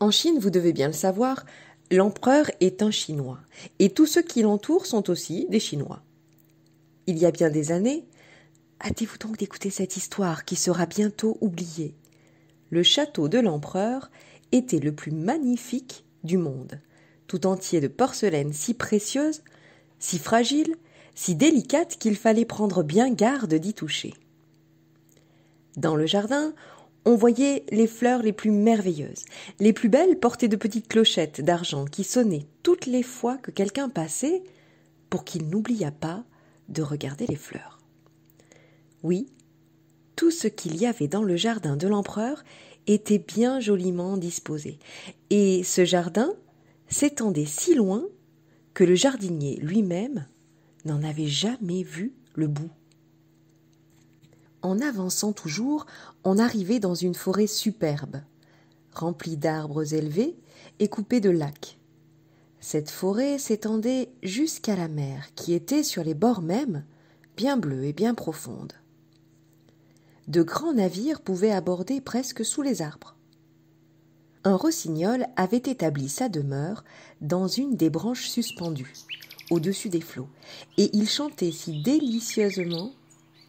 En Chine, vous devez bien le savoir, l'empereur est un Chinois, et tous ceux qui l'entourent sont aussi des Chinois. Il y a bien des années, hâtez-vous donc d'écouter cette histoire qui sera bientôt oubliée. Le château de l'empereur était le plus magnifique du monde, tout entier de porcelaine si précieuse, si fragile, si délicate qu'il fallait prendre bien garde d'y toucher. Dans le jardin, on voyait les fleurs les plus merveilleuses. Les plus belles portaient de petites clochettes d'argent qui sonnaient toutes les fois que quelqu'un passait pour qu'il n'oubliât pas de regarder les fleurs. Oui, tout ce qu'il y avait dans le jardin de l'empereur était bien joliment disposé, et ce jardin s'étendait si loin que le jardinier lui-même n'en avait jamais vu le bout en avançant toujours, on arrivait dans une forêt superbe, remplie d'arbres élevés et coupée de lacs. Cette forêt s'étendait jusqu'à la mer, qui était sur les bords même, bien bleue et bien profonde. De grands navires pouvaient aborder presque sous les arbres. Un rossignol avait établi sa demeure dans une des branches suspendues, au-dessus des flots, et il chantait si délicieusement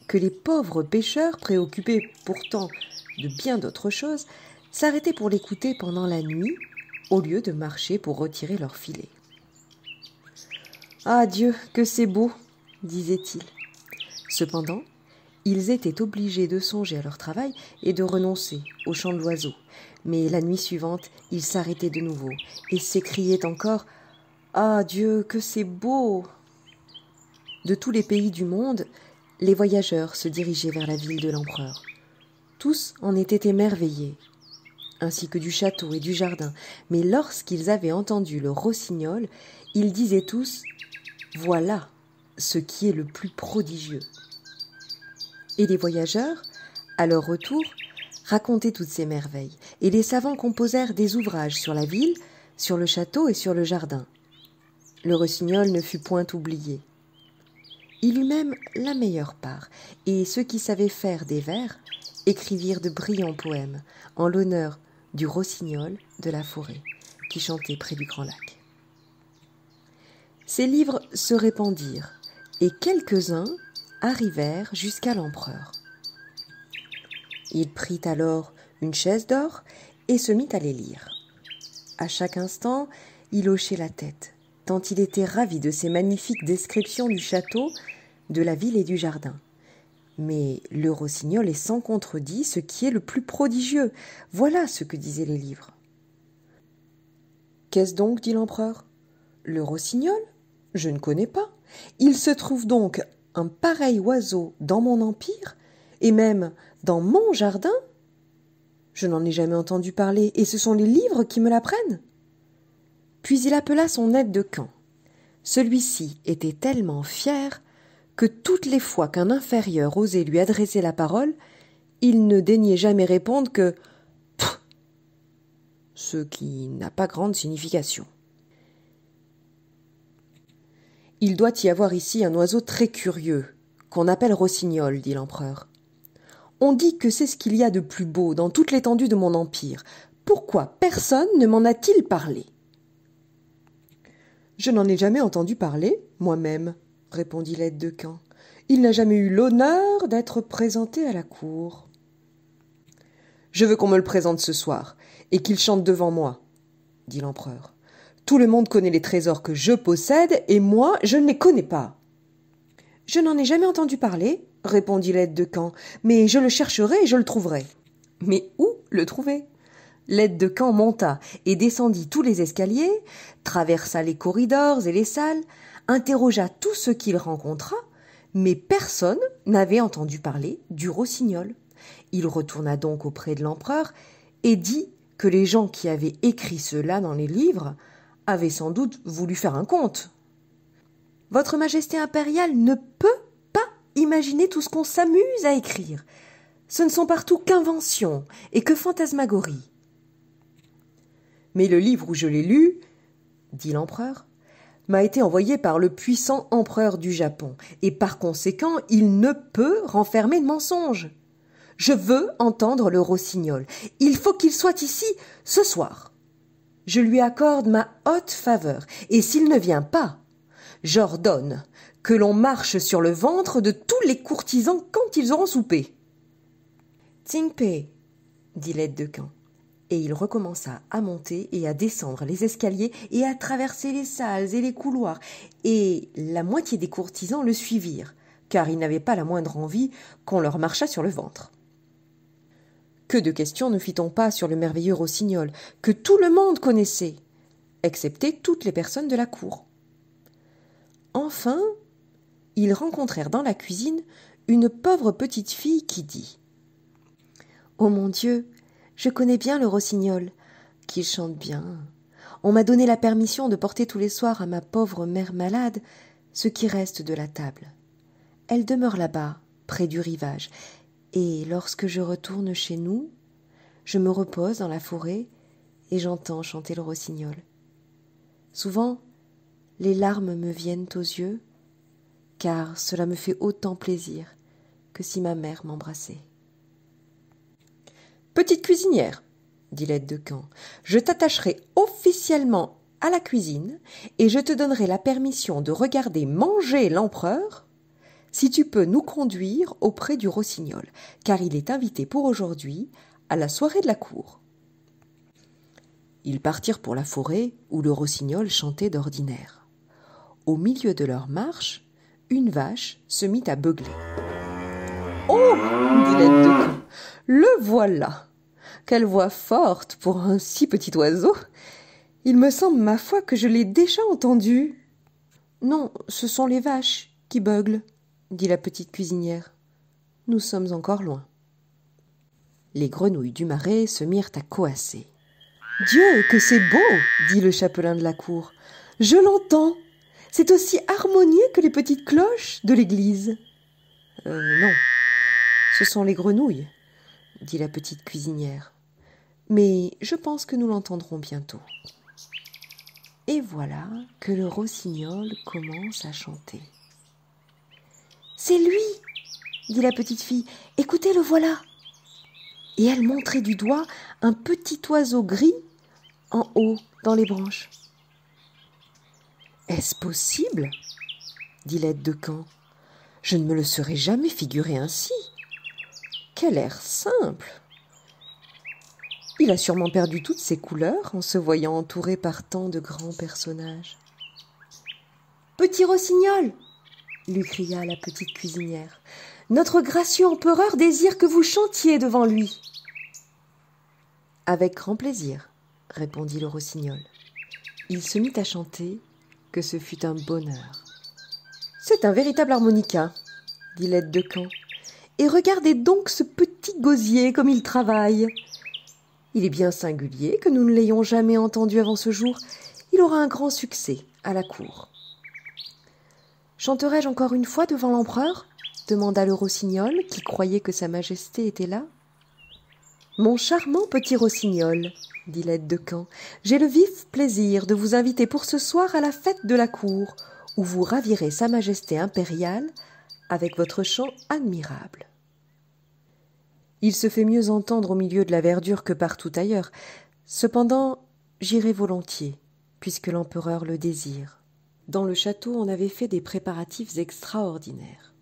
que les pauvres pêcheurs, préoccupés pourtant de bien d'autres choses, s'arrêtaient pour l'écouter pendant la nuit, au lieu de marcher pour retirer leurs filets. Ah Dieu, que c'est beau disaient-ils. Cependant, ils étaient obligés de songer à leur travail et de renoncer au chant de l'oiseau. Mais la nuit suivante, ils s'arrêtaient de nouveau et s'écriaient encore Ah Dieu, que c'est beau De tous les pays du monde, les voyageurs se dirigeaient vers la ville de l'empereur. Tous en étaient émerveillés, ainsi que du château et du jardin, mais lorsqu'ils avaient entendu le rossignol, ils disaient tous Voilà ce qui est le plus prodigieux. Et les voyageurs, à leur retour, racontaient toutes ces merveilles, et les savants composèrent des ouvrages sur la ville, sur le château et sur le jardin. Le rossignol ne fut point oublié. Il eut même la meilleure part, et ceux qui savaient faire des vers écrivirent de brillants poèmes en l'honneur du rossignol de la forêt qui chantait près du grand lac. Ces livres se répandirent, et quelques-uns arrivèrent jusqu'à l'empereur. Il prit alors une chaise d'or et se mit à les lire. À chaque instant, il hochait la tête, tant il était ravi de ces magnifiques descriptions du château, de la ville et du jardin. Mais le rossignol est sans contredit ce qui est le plus prodigieux. Voilà ce que disaient les livres. Qu'est-ce donc dit l'empereur Le rossignol Je ne connais pas. Il se trouve donc un pareil oiseau dans mon empire, et même dans mon jardin Je n'en ai jamais entendu parler, et ce sont les livres qui me l'apprennent. Puis il appela son aide de camp. Celui-ci était tellement fier que toutes les fois qu'un inférieur osait lui adresser la parole, il ne daignait jamais répondre que Pff ce qui n'a pas grande signification. Il doit y avoir ici un oiseau très curieux, qu'on appelle rossignol, dit l'empereur. On dit que c'est ce qu'il y a de plus beau dans toute l'étendue de mon empire. Pourquoi personne ne m'en a-t-il parlé je n'en ai jamais entendu parler, moi-même, répondit l'aide de camp. Il n'a jamais eu l'honneur d'être présenté à la cour. Je veux qu'on me le présente ce soir, et qu'il chante devant moi, dit l'empereur. Tout le monde connaît les trésors que je possède, et moi je ne les connais pas. Je n'en ai jamais entendu parler, répondit l'aide de camp, mais je le chercherai et je le trouverai. Mais où le trouver? L'aide de camp monta et descendit tous les escaliers, traversa les corridors et les salles, interrogea tous ceux qu'il rencontra, mais personne n'avait entendu parler du rossignol. Il retourna donc auprès de l'empereur et dit que les gens qui avaient écrit cela dans les livres avaient sans doute voulu faire un conte. Votre Majesté impériale ne peut pas imaginer tout ce qu'on s'amuse à écrire. Ce ne sont partout qu'inventions et que fantasmagories mais le livre où je l'ai lu, dit l'empereur, m'a été envoyé par le puissant empereur du Japon, et par conséquent il ne peut renfermer de mensonges. Je veux entendre le rossignol. Il faut qu'il soit ici ce soir. Je lui accorde ma haute faveur, et s'il ne vient pas, j'ordonne que l'on marche sur le ventre de tous les courtisans quand ils auront soupé. Tsingpe, dit l'aide de camp, et il recommença à monter et à descendre les escaliers et à traverser les salles et les couloirs, et la moitié des courtisans le suivirent, car ils n'avaient pas la moindre envie qu'on leur marchât sur le ventre. Que de questions ne fit-on pas sur le merveilleux rossignol, que tout le monde connaissait, excepté toutes les personnes de la cour. Enfin, ils rencontrèrent dans la cuisine une pauvre petite fille qui dit oh mon Dieu, je connais bien le rossignol, qu'il chante bien. On m'a donné la permission de porter tous les soirs à ma pauvre mère malade ce qui reste de la table. Elle demeure là-bas, près du rivage, et lorsque je retourne chez nous, je me repose dans la forêt et j'entends chanter le rossignol. Souvent, les larmes me viennent aux yeux, car cela me fait autant plaisir que si ma mère m'embrassait. Petite cuisinière, dit l'aide de camp, je t'attacherai officiellement à la cuisine et je te donnerai la permission de regarder manger l'empereur si tu peux nous conduire auprès du rossignol, car il est invité pour aujourd'hui à la soirée de la cour. Ils partirent pour la forêt où le rossignol chantait d'ordinaire. Au milieu de leur marche, une vache se mit à beugler. Oh dit l'aide de le voilà. Quelle voix forte pour un si petit oiseau. Il me semble, ma foi, que je l'ai déjà entendu. Non, ce sont les vaches qui beuglent, dit la petite cuisinière. Nous sommes encore loin. Les grenouilles du marais se mirent à coasser. Dieu, que c'est beau dit le chapelain de la cour. Je l'entends. C'est aussi harmonieux que les petites cloches de l'église. Euh, non, ce sont les grenouilles, dit la petite cuisinière. Mais je pense que nous l'entendrons bientôt. Et voilà que le rossignol commence à chanter. C'est lui dit la petite fille. Écoutez, le voilà Et elle montrait du doigt un petit oiseau gris en haut dans les branches. Est-ce possible dit l'aide de camp. Je ne me le serais jamais figuré ainsi. Quel air simple Il a sûrement perdu toutes ses couleurs en se voyant entouré par tant de grands personnages. Petit rossignol lui cria la petite cuisinière. Notre gracieux empereur désire que vous chantiez devant lui. Avec grand plaisir, répondit le rossignol. Il se mit à chanter, que ce fut un bonheur. C'est un véritable harmonica, dit l'aide de camp et regardez donc ce petit gosier comme il travaille. Il est bien singulier que nous ne l'ayons jamais entendu avant ce jour. Il aura un grand succès à la cour. Chanterai-je encore une fois devant l'empereur demanda le rossignol, qui croyait que Sa Majesté était là. Mon charmant petit rossignol, dit l'aide de camp, j'ai le vif plaisir de vous inviter pour ce soir à la fête de la cour, où vous ravirez Sa Majesté impériale avec votre chant admirable. Il se fait mieux entendre au milieu de la verdure que partout ailleurs. Cependant, j'irai volontiers, puisque l'empereur le désire. Dans le château, on avait fait des préparatifs extraordinaires.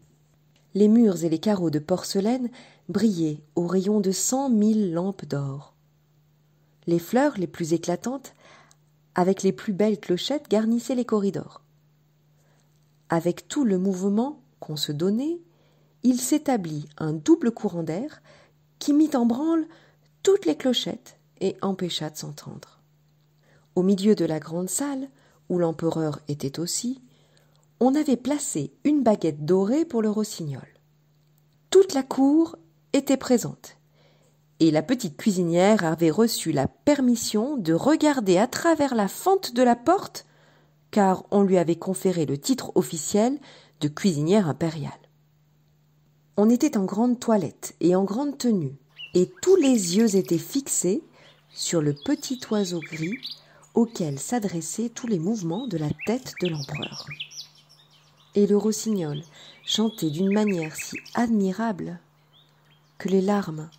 Les murs et les carreaux de porcelaine brillaient aux rayons de cent mille lampes d'or. Les fleurs les plus éclatantes, avec les plus belles clochettes, garnissaient les corridors. Avec tout le mouvement qu'on se donnait, il s'établit un double courant d'air qui mit en branle toutes les clochettes et empêcha de s'entendre. Au milieu de la grande salle, où l'empereur était aussi, on avait placé une baguette dorée pour le rossignol. Toute la cour était présente, et la petite cuisinière avait reçu la permission de regarder à travers la fente de la porte, car on lui avait conféré le titre officiel de cuisinière impériale. On était en grande toilette et en grande tenue, et tous les yeux étaient fixés sur le petit oiseau gris auquel s'adressaient tous les mouvements de la tête de l'empereur. Et le rossignol chantait d'une manière si admirable que les larmes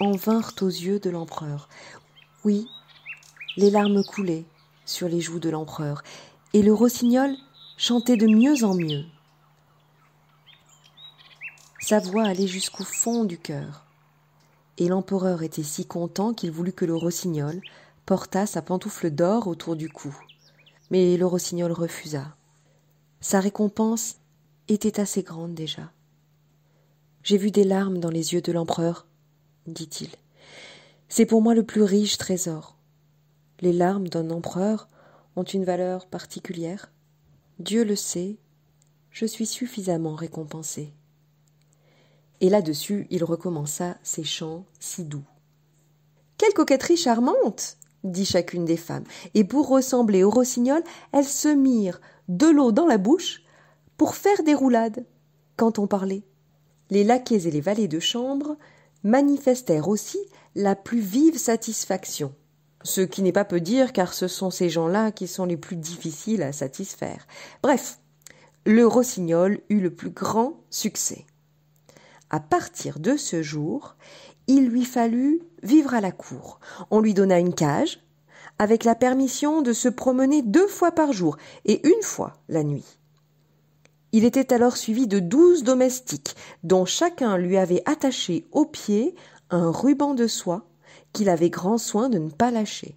en vinrent aux yeux de l'empereur. Oui, les larmes coulaient sur les joues de l'empereur, et le rossignol chantait de mieux en mieux sa voix allait jusqu'au fond du cœur. Et l'empereur était si content qu'il voulut que le rossignol portât sa pantoufle d'or autour du cou. Mais le rossignol refusa. Sa récompense était assez grande déjà. J'ai vu des larmes dans les yeux de l'empereur, dit-il. C'est pour moi le plus riche trésor. Les larmes d'un empereur ont une valeur particulière. Dieu le sait, je suis suffisamment récompensé et là-dessus il recommença ses chants si doux. Quelle coquetterie charmante dit chacune des femmes, et pour ressembler au rossignol, elles se mirent de l'eau dans la bouche pour faire des roulades. Quand on parlait, les laquais et les valets de chambre manifestèrent aussi la plus vive satisfaction. Ce qui n'est pas peu dire, car ce sont ces gens-là qui sont les plus difficiles à satisfaire. Bref, le rossignol eut le plus grand succès. À partir de ce jour, il lui fallut vivre à la cour. On lui donna une cage, avec la permission de se promener deux fois par jour et une fois la nuit. Il était alors suivi de douze domestiques, dont chacun lui avait attaché au pied un ruban de soie qu'il avait grand soin de ne pas lâcher.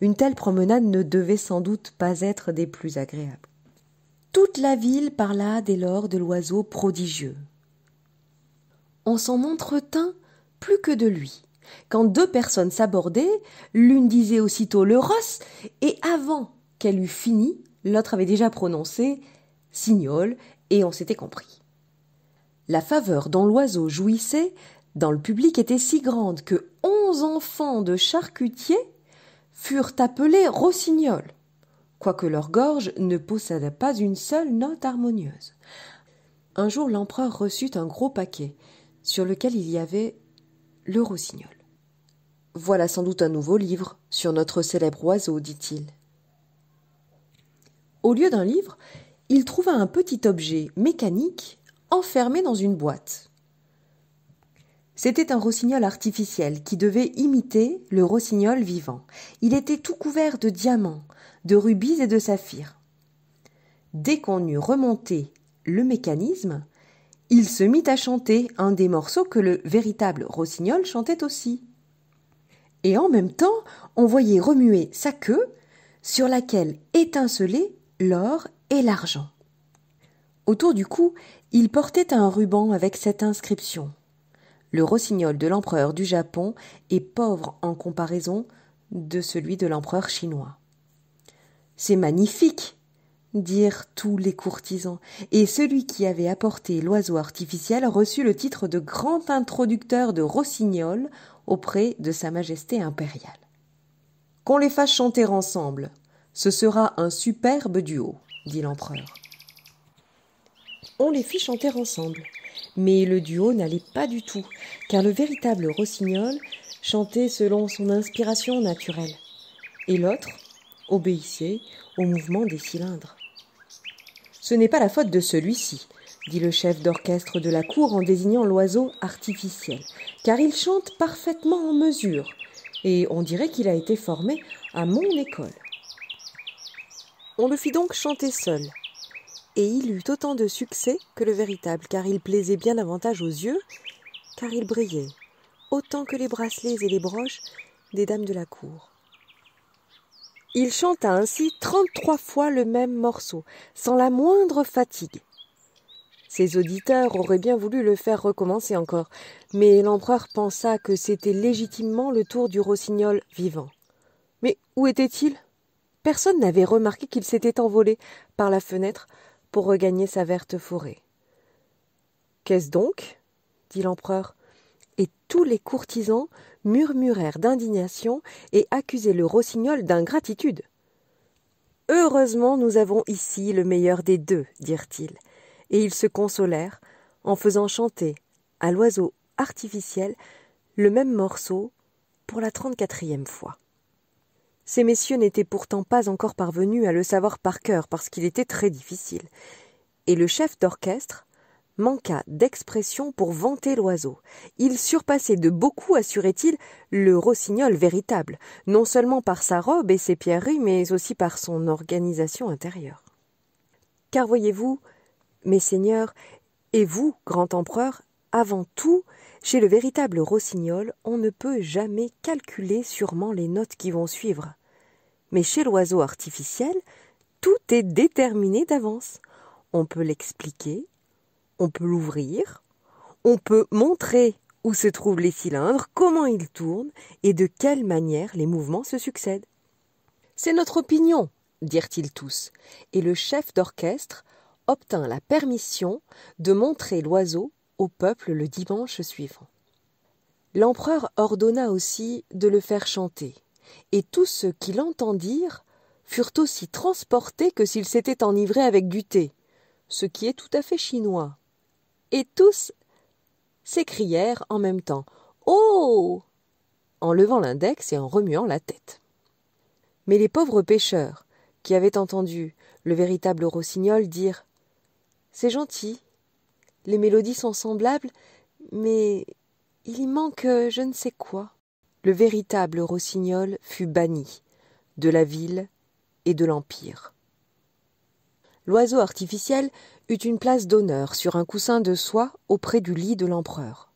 Une telle promenade ne devait sans doute pas être des plus agréables. Toute la ville parla dès lors de l'oiseau prodigieux. On s'en entretint plus que de lui. Quand deux personnes s'abordaient, l'une disait aussitôt le Ross, et avant qu'elle eût fini, l'autre avait déjà prononcé Signol, et on s'était compris. La faveur dont l'oiseau jouissait dans le public était si grande que onze enfants de charcutier furent appelés rossignoles » quoique leur gorge ne possédait pas une seule note harmonieuse. Un jour l'empereur reçut un gros paquet, sur lequel il y avait le rossignol. Voilà sans doute un nouveau livre sur notre célèbre oiseau, dit-il. Au lieu d'un livre, il trouva un petit objet mécanique enfermé dans une boîte. C'était un rossignol artificiel qui devait imiter le rossignol vivant. Il était tout couvert de diamants, de rubis et de saphirs. Dès qu'on eut remonté le mécanisme, il se mit à chanter un des morceaux que le véritable rossignol chantait aussi. Et en même temps, on voyait remuer sa queue, sur laquelle étincelaient l'or et l'argent. Autour du cou, il portait un ruban avec cette inscription. Le rossignol de l'empereur du Japon est pauvre en comparaison de celui de l'empereur chinois. C'est magnifique dirent tous les courtisans, et celui qui avait apporté l'oiseau artificiel reçut le titre de grand introducteur de Rossignol auprès de Sa Majesté impériale. Qu'on les fasse chanter ensemble, ce sera un superbe duo, dit l'empereur. On les fit chanter ensemble, mais le duo n'allait pas du tout, car le véritable Rossignol chantait selon son inspiration naturelle, et l'autre obéissait au mouvement des cylindres. Ce n'est pas la faute de celui-ci, dit le chef d'orchestre de la cour en désignant l'oiseau artificiel, car il chante parfaitement en mesure, et on dirait qu'il a été formé à mon école. On le fit donc chanter seul, et il eut autant de succès que le véritable, car il plaisait bien davantage aux yeux, car il brillait, autant que les bracelets et les broches des dames de la cour. Il chanta ainsi trente-trois fois le même morceau, sans la moindre fatigue. Ses auditeurs auraient bien voulu le faire recommencer encore, mais l'empereur pensa que c'était légitimement le tour du rossignol vivant. Mais où était-il Personne n'avait remarqué qu'il s'était envolé par la fenêtre pour regagner sa verte forêt. Qu'est-ce donc dit l'empereur. Et tous les courtisans murmurèrent d'indignation et accusaient le rossignol d'ingratitude. Heureusement, nous avons ici le meilleur des deux, dirent-ils, et ils se consolèrent en faisant chanter à l'oiseau artificiel le même morceau pour la trente-quatrième fois. Ces messieurs n'étaient pourtant pas encore parvenus à le savoir par cœur parce qu'il était très difficile, et le chef d'orchestre, manqua d'expression pour vanter l'oiseau. Il surpassait de beaucoup, assurait-il, le rossignol véritable, non seulement par sa robe et ses pierreries, mais aussi par son organisation intérieure. Car voyez-vous, mes seigneurs, et vous, grand empereur, avant tout, chez le véritable rossignol, on ne peut jamais calculer sûrement les notes qui vont suivre. Mais chez l'oiseau artificiel, tout est déterminé d'avance. On peut l'expliquer, on peut l'ouvrir, on peut montrer où se trouvent les cylindres, comment ils tournent et de quelle manière les mouvements se succèdent. C'est notre opinion, dirent-ils tous, et le chef d'orchestre obtint la permission de montrer l'oiseau au peuple le dimanche suivant. L'empereur ordonna aussi de le faire chanter, et tous ceux qui l'entendirent furent aussi transportés que s'ils s'étaient enivrés avec du thé, ce qui est tout à fait chinois et tous s'écrièrent en même temps Oh en levant l'index et en remuant la tête. Mais les pauvres pêcheurs, qui avaient entendu le véritable rossignol dire C'est gentil, les mélodies sont semblables, mais il y manque euh, je ne sais quoi. Le véritable rossignol fut banni de la ville et de l'Empire l'oiseau artificiel eut une place d'honneur sur un coussin de soie auprès du lit de l'empereur.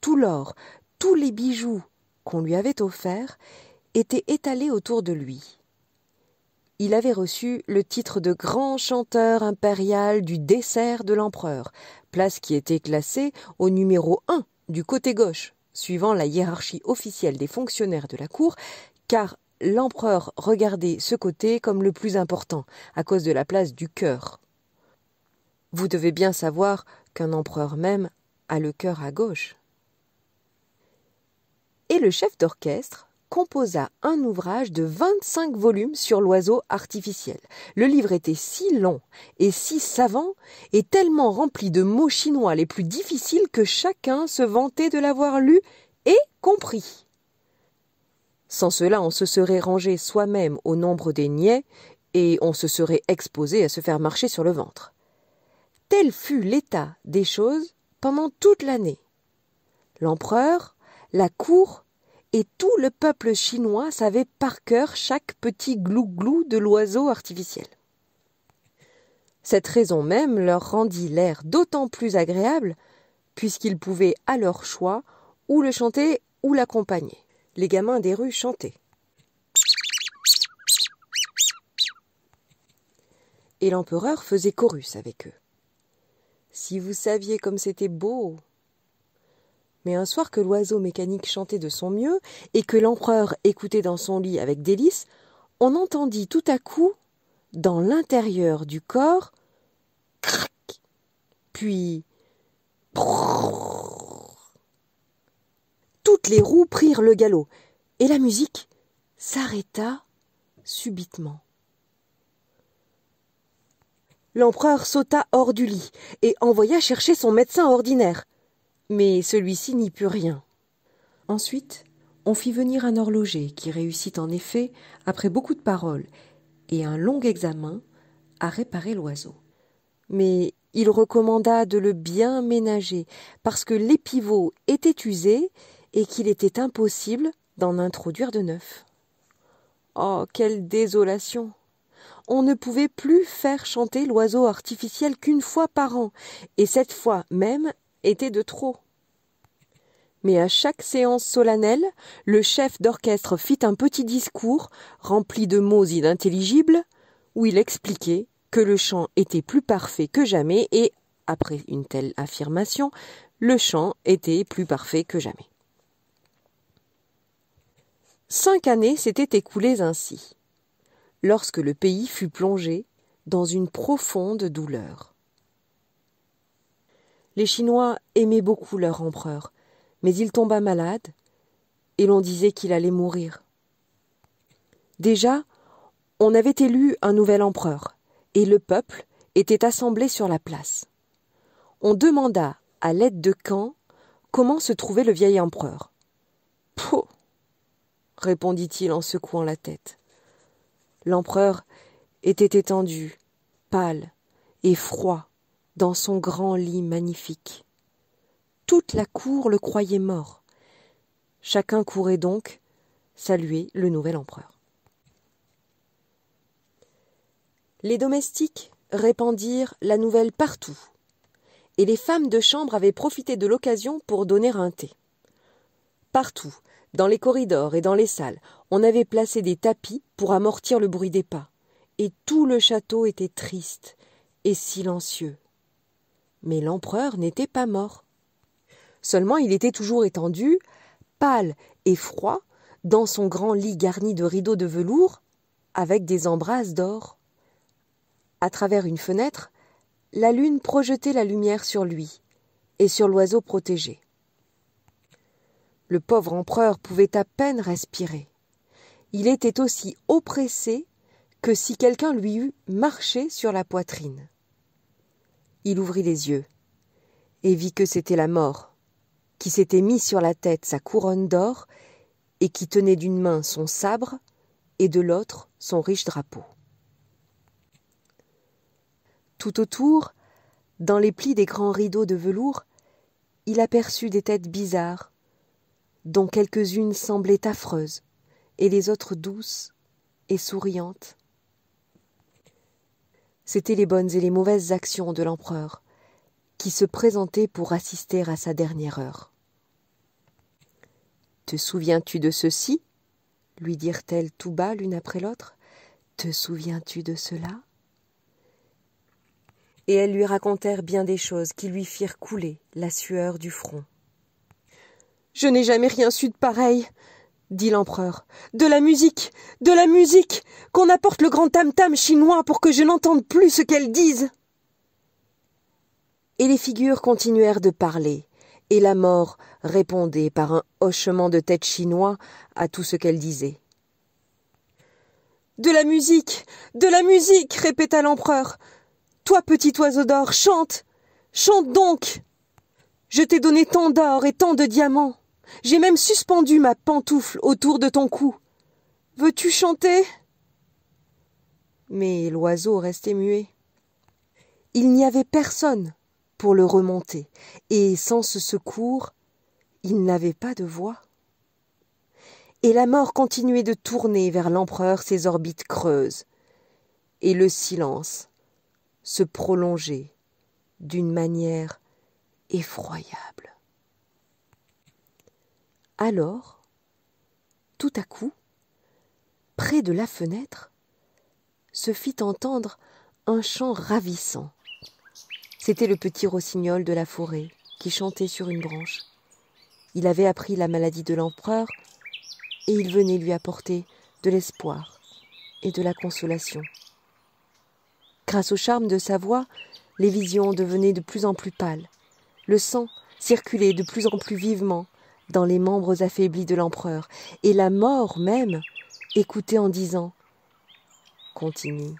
Tout l'or, tous les bijoux qu'on lui avait offerts étaient étalés autour de lui. Il avait reçu le titre de grand chanteur impérial du dessert de l'empereur, place qui était classée au numéro un du côté gauche, suivant la hiérarchie officielle des fonctionnaires de la cour, car l'empereur regardait ce côté comme le plus important, à cause de la place du cœur. Vous devez bien savoir qu'un empereur même a le cœur à gauche. Et le chef d'orchestre composa un ouvrage de 25 volumes sur l'oiseau artificiel. Le livre était si long et si savant et tellement rempli de mots chinois les plus difficiles que chacun se vantait de l'avoir lu et compris. Sans cela, on se serait rangé soi-même au nombre des niais et on se serait exposé à se faire marcher sur le ventre. Tel fut l'état des choses pendant toute l'année. L'empereur, la cour et tout le peuple chinois savaient par cœur chaque petit glouglou de l'oiseau artificiel. Cette raison même leur rendit l'air d'autant plus agréable, puisqu'ils pouvaient à leur choix ou le chanter ou l'accompagner les gamins des rues chantaient. Et l'empereur faisait chorus avec eux. Si vous saviez comme c'était beau. Mais un soir que l'oiseau mécanique chantait de son mieux et que l'empereur écoutait dans son lit avec délice, on entendit tout à coup, dans l'intérieur du corps, crac, puis toutes les roues prirent le galop, et la musique s'arrêta subitement. L'empereur sauta hors du lit et envoya chercher son médecin ordinaire. Mais celui-ci n'y put rien. Ensuite, on fit venir un horloger qui réussit en effet, après beaucoup de paroles et un long examen, à réparer l'oiseau. Mais il recommanda de le bien ménager parce que les pivots étaient usés et qu'il était impossible d'en introduire de neuf. Oh. Quelle désolation. On ne pouvait plus faire chanter l'oiseau artificiel qu'une fois par an, et cette fois même était de trop. Mais à chaque séance solennelle, le chef d'orchestre fit un petit discours, rempli de mots inintelligibles, où il expliquait que le chant était plus parfait que jamais et, après une telle affirmation, le chant était plus parfait que jamais. Cinq années s'étaient écoulées ainsi, lorsque le pays fut plongé dans une profonde douleur. Les Chinois aimaient beaucoup leur empereur, mais il tomba malade, et l'on disait qu'il allait mourir. Déjà, on avait élu un nouvel empereur, et le peuple était assemblé sur la place. On demanda, à l'aide de Kan comment se trouvait le vieil empereur. Pouh répondit-il en secouant la tête. L'empereur était étendu, pâle et froid, dans son grand lit magnifique. Toute la cour le croyait mort. Chacun courait donc saluer le nouvel empereur. Les domestiques répandirent la nouvelle partout, et les femmes de chambre avaient profité de l'occasion pour donner un thé. Partout, dans les corridors et dans les salles, on avait placé des tapis pour amortir le bruit des pas, et tout le château était triste et silencieux. Mais l'empereur n'était pas mort. Seulement il était toujours étendu, pâle et froid, dans son grand lit garni de rideaux de velours, avec des embrasses d'or. À travers une fenêtre, la lune projetait la lumière sur lui et sur l'oiseau protégé. Le pauvre empereur pouvait à peine respirer. Il était aussi oppressé que si quelqu'un lui eût marché sur la poitrine. Il ouvrit les yeux et vit que c'était la mort, qui s'était mis sur la tête sa couronne d'or et qui tenait d'une main son sabre et de l'autre son riche drapeau. Tout autour, dans les plis des grands rideaux de velours, il aperçut des têtes bizarres, dont quelques-unes semblaient affreuses, et les autres douces et souriantes. C'étaient les bonnes et les mauvaises actions de l'empereur, qui se présentaient pour assister à sa dernière heure. Te souviens-tu de ceci lui dirent-elles tout bas l'une après l'autre. Te souviens-tu de cela Et elles lui racontèrent bien des choses qui lui firent couler la sueur du front. Je n'ai jamais rien su de pareil, dit l'empereur. De la musique, de la musique, qu'on apporte le grand tam-tam chinois pour que je n'entende plus ce qu'elles disent. Et les figures continuèrent de parler, et la mort répondait par un hochement de tête chinois à tout ce qu'elle disait. De la musique, de la musique, répéta l'empereur. Toi, petit oiseau d'or, chante, chante donc. Je t'ai donné tant d'or et tant de diamants. J'ai même suspendu ma pantoufle autour de ton cou. Veux-tu chanter Mais l'oiseau restait muet. Il n'y avait personne pour le remonter, et sans ce secours, il n'avait pas de voix. Et la mort continuait de tourner vers l'empereur ses orbites creuses, et le silence se prolongeait d'une manière effroyable. Alors, tout à coup, près de la fenêtre, se fit entendre un chant ravissant. C'était le petit rossignol de la forêt qui chantait sur une branche. Il avait appris la maladie de l'empereur et il venait lui apporter de l'espoir et de la consolation. Grâce au charme de sa voix, les visions devenaient de plus en plus pâles. Le sang circulait de plus en plus vivement dans les membres affaiblis de l'empereur, et la mort même écoutait en disant Continue,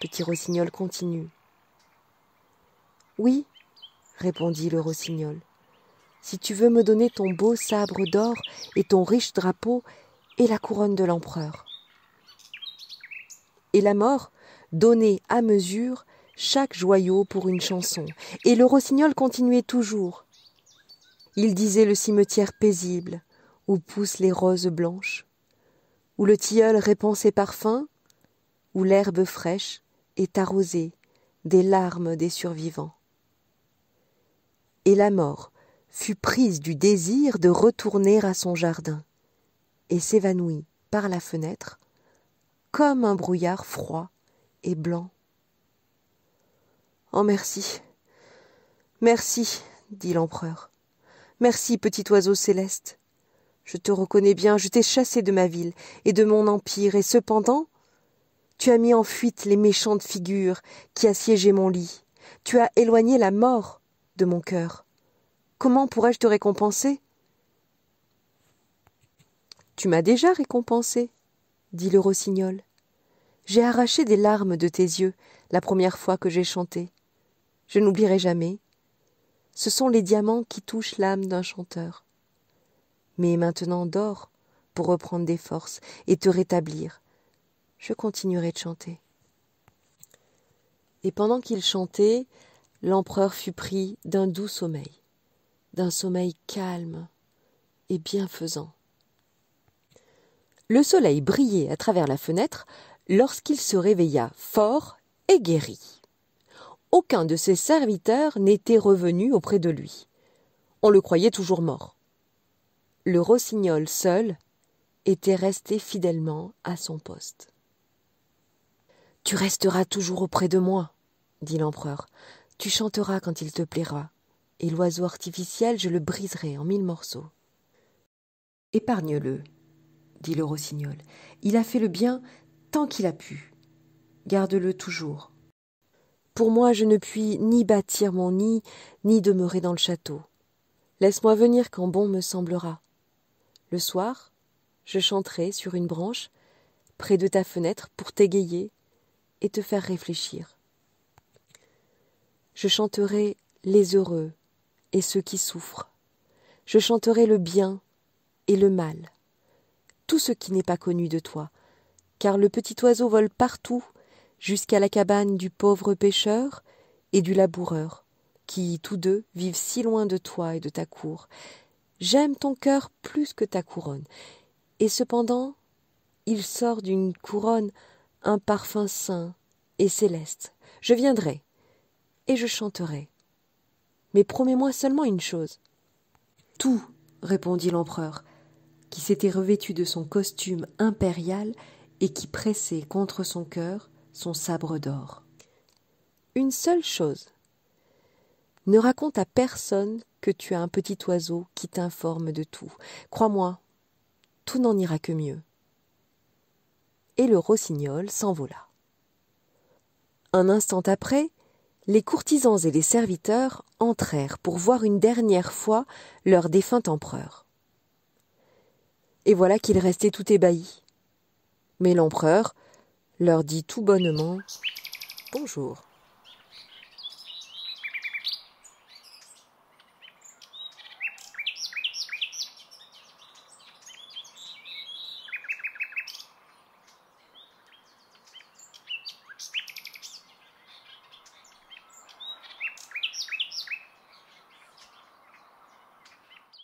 petit rossignol, continue. Oui, répondit le rossignol, si tu veux me donner ton beau sabre d'or et ton riche drapeau et la couronne de l'empereur. Et la mort donnait à mesure chaque joyau pour une chanson, et le rossignol continuait toujours. Il disait le cimetière paisible où poussent les roses blanches, où le tilleul répand ses parfums, où l'herbe fraîche est arrosée des larmes des survivants. Et la mort fut prise du désir de retourner à son jardin, et s'évanouit par la fenêtre, comme un brouillard froid et blanc. Oh merci. Merci, dit l'empereur. Merci, petit oiseau céleste. Je te reconnais bien, je t'ai chassé de ma ville et de mon empire, et cependant tu as mis en fuite les méchantes figures qui assiégeaient mon lit, tu as éloigné la mort de mon cœur. Comment pourrais je te récompenser? Tu m'as déjà récompensé, dit le rossignol. J'ai arraché des larmes de tes yeux la première fois que j'ai chanté. Je n'oublierai jamais ce sont les diamants qui touchent l'âme d'un chanteur. Mais maintenant dors, pour reprendre des forces et te rétablir. Je continuerai de chanter. Et pendant qu'il chantait, l'empereur fut pris d'un doux sommeil, d'un sommeil calme et bienfaisant. Le soleil brillait à travers la fenêtre lorsqu'il se réveilla fort et guéri aucun de ses serviteurs n'était revenu auprès de lui. On le croyait toujours mort. Le rossignol seul était resté fidèlement à son poste. Tu resteras toujours auprès de moi, dit l'empereur. Tu chanteras quand il te plaira, et l'oiseau artificiel, je le briserai en mille morceaux. Épargne-le, dit le rossignol. Il a fait le bien tant qu'il a pu. Garde-le toujours pour moi, je ne puis ni bâtir mon nid, ni demeurer dans le château. Laisse-moi venir quand bon me semblera. Le soir, je chanterai sur une branche, près de ta fenêtre, pour t'égayer et te faire réfléchir. Je chanterai les heureux et ceux qui souffrent. Je chanterai le bien et le mal, tout ce qui n'est pas connu de toi, car le petit oiseau vole partout jusqu'à la cabane du pauvre pêcheur et du laboureur, qui tous deux vivent si loin de toi et de ta cour. J'aime ton cœur plus que ta couronne, et cependant il sort d'une couronne un parfum saint et céleste. Je viendrai, et je chanterai. Mais promets-moi seulement une chose. Tout, répondit l'empereur, qui s'était revêtu de son costume impérial et qui pressait contre son cœur son sabre d'or. Une seule chose. Ne raconte à personne que tu as un petit oiseau qui t'informe de tout. Crois-moi, tout n'en ira que mieux. Et le rossignol s'envola. Un instant après, les courtisans et les serviteurs entrèrent pour voir une dernière fois leur défunt empereur. Et voilà qu'il restait tout ébahi. Mais l'empereur, leur dit tout bonnement ⁇ Bonjour ⁇